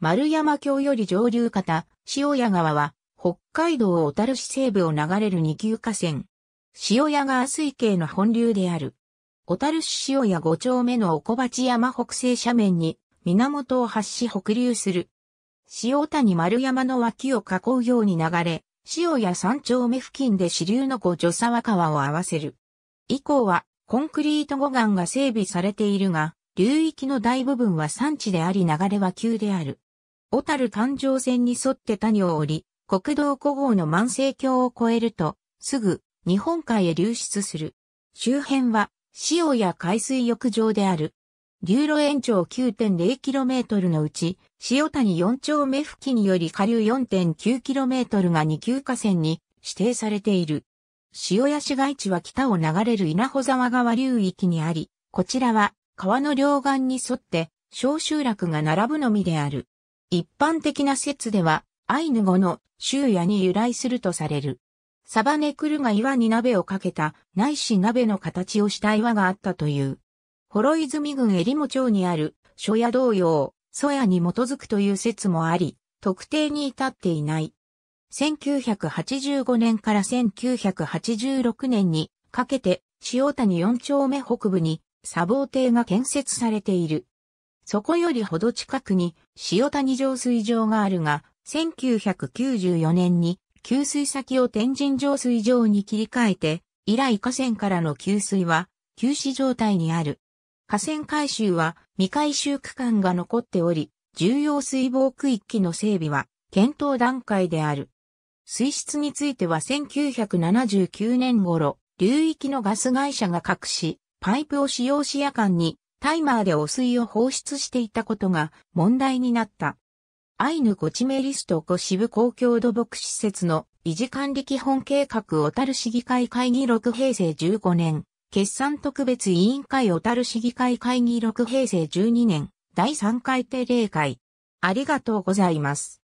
丸山峡より上流方、塩谷川は、北海道小樽市西部を流れる二級河川。塩谷川水系の本流である。小樽市塩谷五丁目の小鉢山北西斜面に、源を発し北流する。塩谷丸山の脇を囲うように流れ、塩谷三丁目付近で支流の五女沢川を合わせる。以降は、コンクリート護岸が整備されているが、流域の大部分は山地であり流れは急である。小樽環状線に沿って谷を降り、国道5号の万世橋を越えると、すぐ日本海へ流出する。周辺は塩や海水浴場である。流路延長 9.0km のうち、塩谷4丁目付近より下流 4.9km が二級河川に指定されている。塩屋市街地は北を流れる稲穂沢川流域にあり、こちらは川の両岸に沿って小集落が並ぶのみである。一般的な説では、アイヌ語の州屋に由来するとされる。サバネクルが岩に鍋をかけた、ないし鍋の形をした岩があったという。ホロイズミ郡リモ町にある、書屋同様、ソヤに基づくという説もあり、特定に至っていない。1985年から1986年にかけて、塩谷四丁目北部に、砂防堤が建設されている。そこよりほど近くに塩谷浄水場があるが、1994年に給水先を天神浄水場に切り替えて、以来河川からの給水は休止状態にある。河川回収は未回収区間が残っており、重要水防区域の整備は検討段階である。水質については1979年頃、流域のガス会社が隠し、パイプを使用し夜間にタイマーで汚水を放出していたことが問題になった。アイヌゴチメリストコ支部公共土木施設の維持管理基本計画小樽市議会会議6平成15年、決算特別委員会小樽市議会会議6平成12年、第3回定例会。ありがとうございます。